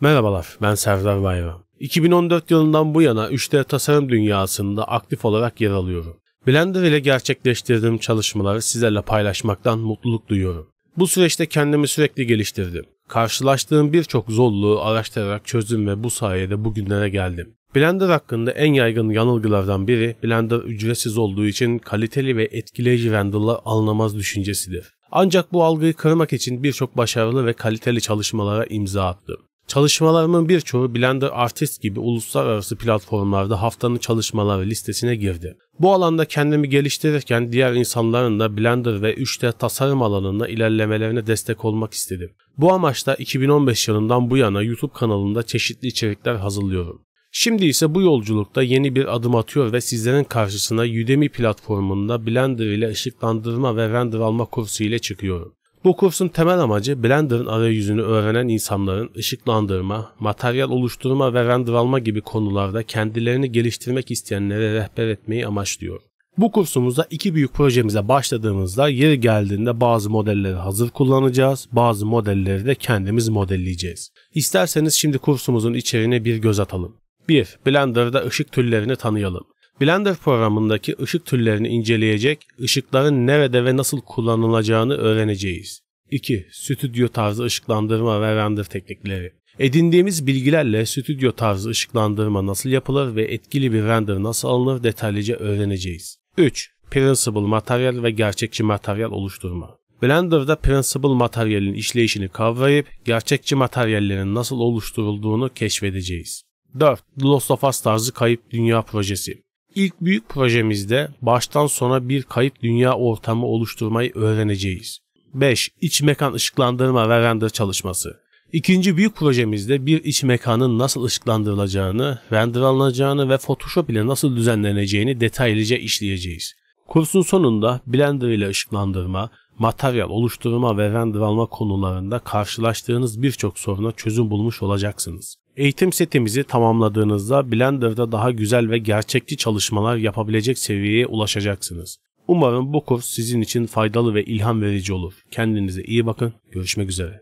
Merhabalar, ben Serdar Bayram. 2014 yılından bu yana 3D tasarım dünyasında aktif olarak yer alıyorum. Blender ile gerçekleştirdiğim çalışmaları sizlerle paylaşmaktan mutluluk duyuyorum. Bu süreçte kendimi sürekli geliştirdim. Karşılaştığım birçok zorluğu araştırarak çözdüm ve bu sayede bugünlere geldim. Blender hakkında en yaygın yanılgılardan biri Blender ücretsiz olduğu için kaliteli ve etkileyici renderlar alınamaz düşüncesidir. Ancak bu algıyı kırmak için birçok başarılı ve kaliteli çalışmalara imza attım. Çalışmalarımın birçoğu Blender Artist gibi uluslararası platformlarda haftanın çalışmaları listesine girdi. Bu alanda kendimi geliştirirken diğer insanların da Blender ve 3D tasarım alanında ilerlemelerine destek olmak istedim. Bu amaçla 2015 yılından bu yana YouTube kanalında çeşitli içerikler hazırlıyorum. Şimdi ise bu yolculukta yeni bir adım atıyor ve sizlerin karşısına Udemy platformunda Blender ile ışıklandırma ve render alma kursu ile çıkıyorum. Bu kursun temel amacı Blender'ın arayüzünü öğrenen insanların ışıklandırma, materyal oluşturma ve render alma gibi konularda kendilerini geliştirmek isteyenlere rehber etmeyi amaçlıyor. Bu kursumuzda iki büyük projemize başladığımızda yeri geldiğinde bazı modelleri hazır kullanacağız, bazı modelleri de kendimiz modelleyeceğiz. İsterseniz şimdi kursumuzun içeriğine bir göz atalım. 1. Blender'da ışık türlerini tanıyalım. Blender programındaki ışık türlerini inceleyecek, ışıkların nerede ve nasıl kullanılacağını öğreneceğiz. 2. Stüdyo tarzı ışıklandırma ve render teknikleri. Edindiğimiz bilgilerle stüdyo tarzı ışıklandırma nasıl yapılır ve etkili bir render nasıl alınır detaylıca öğreneceğiz. 3. Principle materyal ve gerçekçi materyal oluşturma. Blender'da Principle materyalin işleyişini kavrayıp gerçekçi materyallerin nasıl oluşturulduğunu keşfedeceğiz. 4. The Lost of Us tarzı kayıp dünya projesi. İlk büyük projemizde baştan sona bir kayıt dünya ortamı oluşturmayı öğreneceğiz. 5. İç mekan ışıklandırma ve render çalışması. İkinci büyük projemizde bir iç mekanın nasıl ışıklandırılacağını, render alınacağını ve Photoshop ile nasıl düzenleneceğini detaylıca işleyeceğiz. Kursun sonunda Blender ile ışıklandırma, materyal oluşturma ve render alma konularında karşılaştığınız birçok soruna çözüm bulmuş olacaksınız. Eğitim setimizi tamamladığınızda Blender'da daha güzel ve gerçekçi çalışmalar yapabilecek seviyeye ulaşacaksınız. Umarım bu kurs sizin için faydalı ve ilham verici olur. Kendinize iyi bakın. Görüşmek üzere.